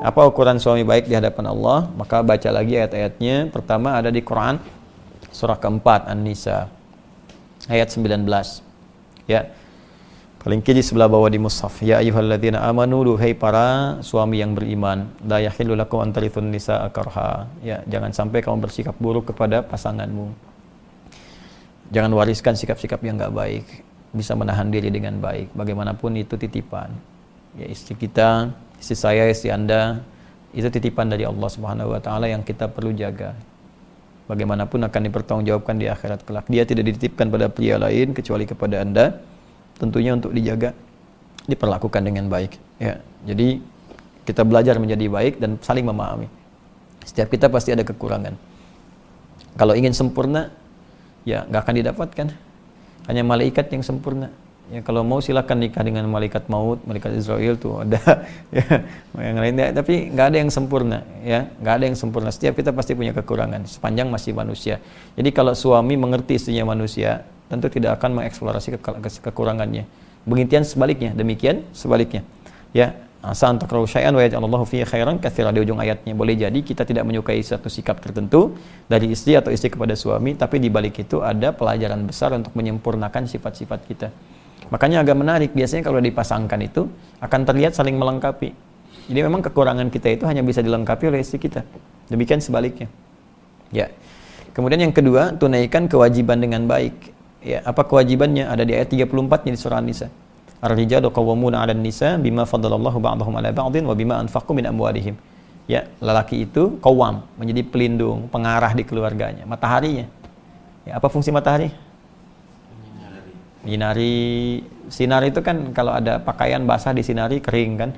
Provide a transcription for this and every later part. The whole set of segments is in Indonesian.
Apa ukuran suami baik di hadapan Allah? Maka baca lagi ayat-ayatnya. Pertama ada di Quran surah keempat An-Nisa ayat 19. Ya. Paling kiri sebelah bawah di mushaf. Ya ayyuhalladzina amanu duhai para suami yang beriman, la yahillu lakum an tarithun nisaa karha. Ya, jangan sampai kamu bersikap buruk kepada pasanganmu. Jangan wariskan sikap-sikap yang enggak baik. Bisa menahan diri dengan baik. Bagaimanapun itu titipan. Ya istri kita istri saya, istri Anda, itu titipan dari Allah Subhanahu wa taala yang kita perlu jaga. Bagaimanapun akan dipertanggungjawabkan di akhirat kelak. Dia tidak dititipkan pada pria lain kecuali kepada Anda. Tentunya untuk dijaga, diperlakukan dengan baik, ya. Jadi kita belajar menjadi baik dan saling memahami. Setiap kita pasti ada kekurangan. Kalau ingin sempurna, ya nggak akan didapatkan. Hanya malaikat yang sempurna ya kalau mau silahkan nikah dengan malaikat maut malaikat Israel tuh ada ya yang lainnya. tapi nggak ada yang sempurna ya nggak ada yang sempurna setiap kita pasti punya kekurangan sepanjang masih manusia jadi kalau suami mengerti istrinya manusia tentu tidak akan mengeksplorasi ke ke kekurangannya begitu sebaliknya demikian sebaliknya ya asa antakrahu syai'an wa yaj'alallahu fihi khairan katsira di ujung ayatnya boleh jadi kita tidak menyukai satu sikap tertentu dari istri atau istri kepada suami tapi di balik itu ada pelajaran besar untuk menyempurnakan sifat-sifat kita Makanya agak menarik, biasanya kalau dipasangkan itu akan terlihat saling melengkapi. Jadi memang kekurangan kita itu hanya bisa dilengkapi oleh istri kita. Demikian sebaliknya. Ya. Kemudian yang kedua, tunaikan kewajiban dengan baik. Ya, apa kewajibannya? Ada di ayat 34 di surah An-Nisa. Ar-rijalu qawwamuna 'alan nisa bima faddalallahu ba'dahum 'ala ba'din wa bima anfaqu min amwalihim. Ya, lelaki itu qawwam, menjadi pelindung, pengarah di keluarganya, mataharinya. Ya, apa fungsi matahari? Minari sinar itu kan kalau ada pakaian basah di sinari kering kan.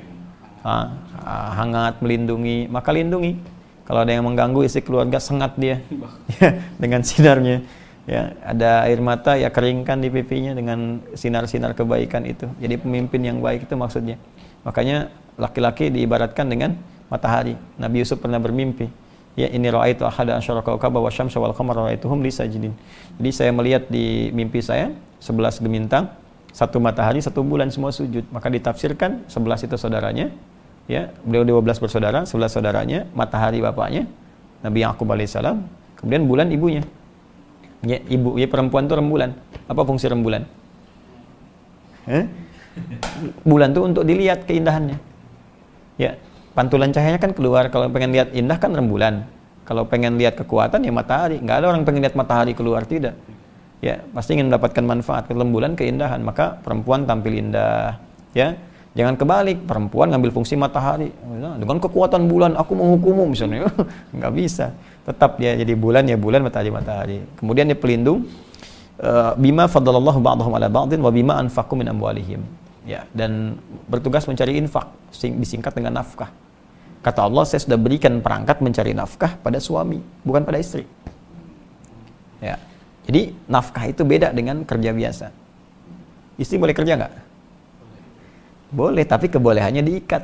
hangat melindungi, maka lindungi. Kalau ada yang mengganggu isi keluarga sengat dia ya, dengan sinarnya. Ya, ada air mata ya keringkan di pipinya dengan sinar-sinar kebaikan itu. Jadi pemimpin yang baik itu maksudnya. Makanya laki-laki diibaratkan dengan matahari. Nabi Yusuf pernah bermimpi, ya ini raaitu ahada asyara kaukaba wa syamsa wal qamara raituhum li sajidin. Jadi saya melihat di mimpi saya sebelas gemintang, satu matahari, satu bulan semua sujud. Maka ditafsirkan sebelas itu saudaranya, ya beliau dua belas bersaudara, sebelas saudaranya, matahari bapaknya, Nabi yang Yakub salam, kemudian bulan ibunya. Ya, ibu, ya perempuan itu rembulan. Apa fungsi rembulan? Eh? Bulan tuh untuk dilihat keindahannya. Ya, pantulan cahayanya kan keluar. Kalau pengen lihat indah kan rembulan. Kalau pengen lihat kekuatan ya matahari. Enggak ada orang pengen lihat matahari keluar tidak ya pasti ingin mendapatkan manfaat kelembulan keindahan maka perempuan tampil indah ya jangan kebalik perempuan ngambil fungsi matahari ya, dengan kekuatan bulan aku menghukummu misalnya nggak bisa tetap dia ya, jadi bulan ya bulan matahari matahari kemudian dia pelindung eh, bima fadlallahu ba'dahum ala ba'din wa bima anfaqu min amwalihim ya dan bertugas mencari infak disingkat dengan nafkah kata Allah saya sudah berikan perangkat mencari nafkah pada suami bukan pada istri ya jadi nafkah itu beda dengan kerja biasa. Istri boleh kerja nggak? Boleh, tapi kebolehannya diikat.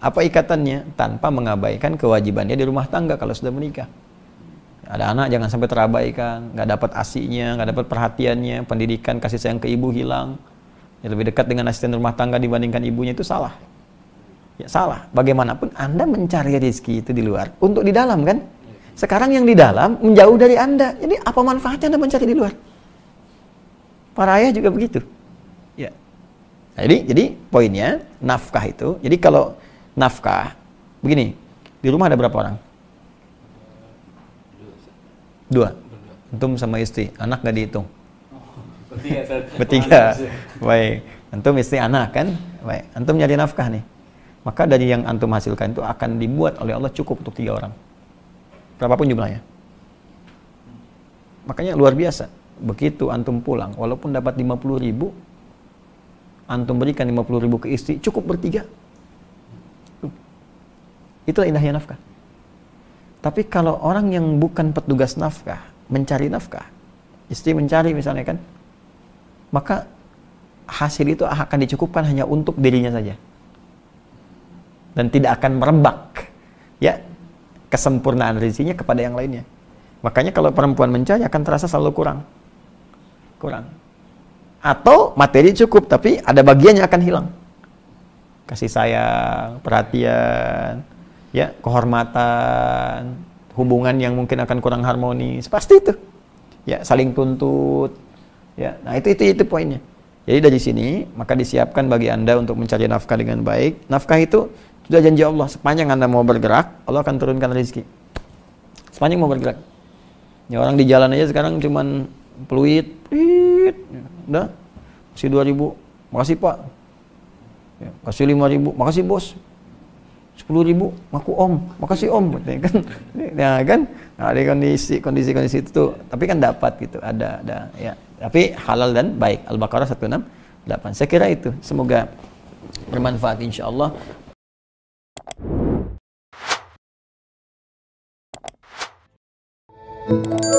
Apa ikatannya? Tanpa mengabaikan kewajibannya di rumah tangga kalau sudah menikah. Ada anak jangan sampai terabaikan, nggak dapat asinya, nggak dapat perhatiannya, pendidikan kasih sayang ke ibu hilang. Ya, lebih dekat dengan asisten rumah tangga dibandingkan ibunya itu salah. Ya salah. Bagaimanapun Anda mencari rezeki itu di luar untuk di dalam kan? Sekarang yang di dalam menjauh dari Anda. Jadi apa manfaatnya Anda mencari di luar? Para ayah juga begitu. Ya. Nah, jadi jadi poinnya nafkah itu. Jadi kalau nafkah begini, di rumah ada berapa orang? Dua. Antum sama istri, anak gak dihitung. Bertiga. Baik. Antum istri anak kan? Baik. Antum nyari nafkah nih. Maka dari yang antum hasilkan itu akan dibuat oleh Allah cukup untuk tiga orang berapapun jumlahnya. Makanya luar biasa. Begitu antum pulang, walaupun dapat 50 ribu, antum berikan 50 ribu ke istri, cukup bertiga. Itulah indahnya nafkah. Tapi kalau orang yang bukan petugas nafkah, mencari nafkah, istri mencari misalnya kan, maka hasil itu akan dicukupkan hanya untuk dirinya saja. Dan tidak akan merebak. Ya, kesempurnaan rezekinya kepada yang lainnya. Makanya kalau perempuan mencari akan terasa selalu kurang. Kurang. Atau materi cukup tapi ada bagiannya akan hilang. Kasih sayang, perhatian, ya, kehormatan, hubungan yang mungkin akan kurang harmonis, pasti itu. Ya, saling tuntut. Ya, nah itu itu itu poinnya. Jadi dari sini maka disiapkan bagi Anda untuk mencari nafkah dengan baik. Nafkah itu sudah janji Allah, sepanjang Anda mau bergerak, Allah akan turunkan rezeki. Sepanjang mau bergerak. Ya orang di jalan aja sekarang cuman peluit, peluit, ya, udah, kasih 2000, makasih Pak. Ya, kasih 5000, makasih Bos. 10.000, maku Om, makasih Om, ya, kan. Ya kan? Nah, ada kondisi kondisi-kondisi itu tuh, tapi kan dapat gitu, ada ada ya. Tapi halal dan baik. Al-Baqarah 168. Saya kira itu. Semoga bermanfaat insya Allah you